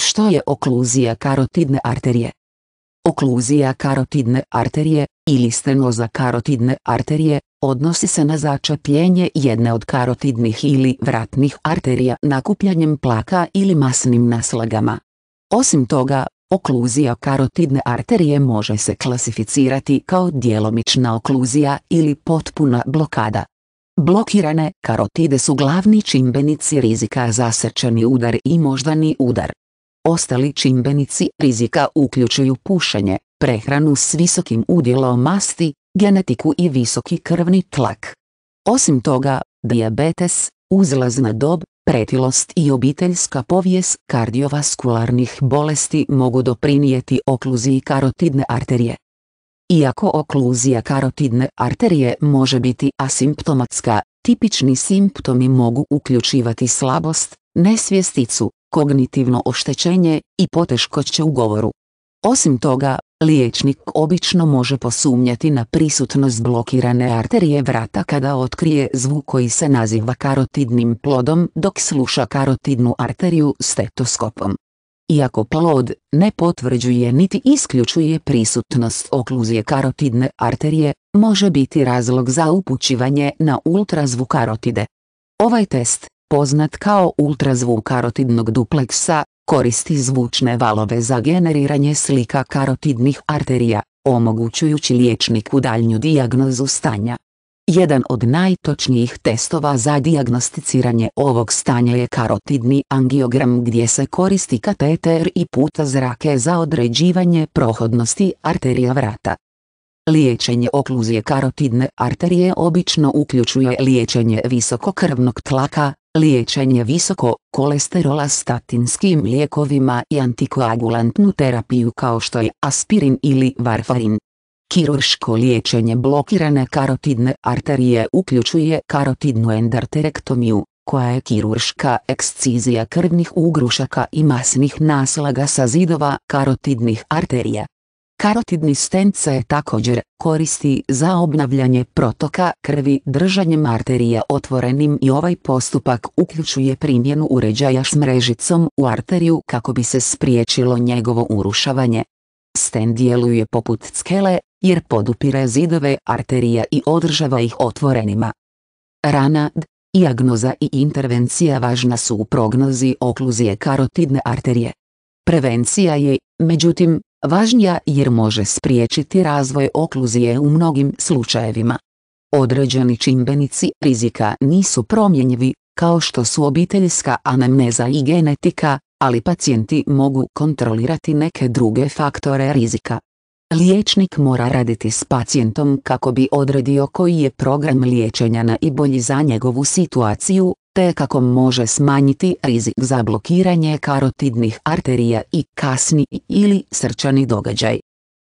Što je okluzija karotidne arterije? Okluzija karotidne arterije, ili stenoza karotidne arterije, odnosi se na začepljenje jedne od karotidnih ili vratnih arterija nakupljanjem plaka ili masnim naslagama. Osim toga, okluzija karotidne arterije može se klasificirati kao dijelomična okluzija ili potpuna blokada. Blokirane karotide su glavni čimbenici rizika za srčani udar i moždani udar. Ostali čimbenici rizika uključuju pušenje, prehranu s visokim udjelom masti, genetiku i visoki krvni tlak. Osim toga, dijabetes, uzlazna dob, pretilost i obiteljska povijes kardiovaskularnih bolesti mogu doprinijeti okluziji karotidne arterije. Iako okluzija karotidne arterije može biti asimptomatska, tipični simptomi mogu uključivati slabost, nesvjesticu, kognitivno oštećenje i poteškoće u govoru. Osim toga, liječnik obično može posumnjati na prisutnost blokirane arterije vrata kada otkrije zvuk koji se naziva karotidnim plodom dok sluša karotidnu arteriju stetoskopom. Iako plod ne potvrđuje niti isključuje prisutnost okluzije karotidne arterije, može biti razlog za upućivanje na ultrazvuk karotide. Ovaj test, poznat kao ultrazvuk karotidnog dupleksa, koristi zvučne valove za generiranje slika karotidnih arterija, omogućujući liječniku daljnju dijagnozu stanja. Jedan od najtočnijih testova za dijagnosticiranje ovog stanja je karotidni angiogram gdje se koristi kateter i puta zrake za određivanje prohodnosti arterija vrata. Liječenje okluzije karotidne arterije obično uključuje liječenje visokokrvnog tlaka, liječenje visoko kolesterola statinskim lijekovima i antikoagulantnu terapiju kao što je aspirin ili varfarin. Kirurško liječenje blokirane karotidne arterije uključuje karotidnu endarterektomiju, koja je kirurška ekscizija krvnih ugrušaka i masnih naslaga sa zidova karotidnih arterija. Karotidni stent se također koristi za obnavljanje protoka krvi držanjem arterija otvorenim i ovaj postupak uključuje primjenu uređaja s mrežicom u arteriju kako bi se spriječilo njegovo urušavanje. Stent djeluje poput skele jer podupire zidove arterija i održava ih otvorenima. Rana D, i intervencija važna su u prognozi okluzije karotidne arterije. Prevencija je, međutim, važnija jer može spriječiti razvoj okluzije u mnogim slučajevima. Određeni čimbenici rizika nisu promjenjivi, kao što su obiteljska anamneza i genetika, ali pacijenti mogu kontrolirati neke druge faktore rizika. Liječnik mora raditi s pacijentom kako bi odredio koji je program liječenja najbolji za njegovu situaciju, te kako može smanjiti rizik za blokiranje karotidnih arterija i kasni ili srčani događaj.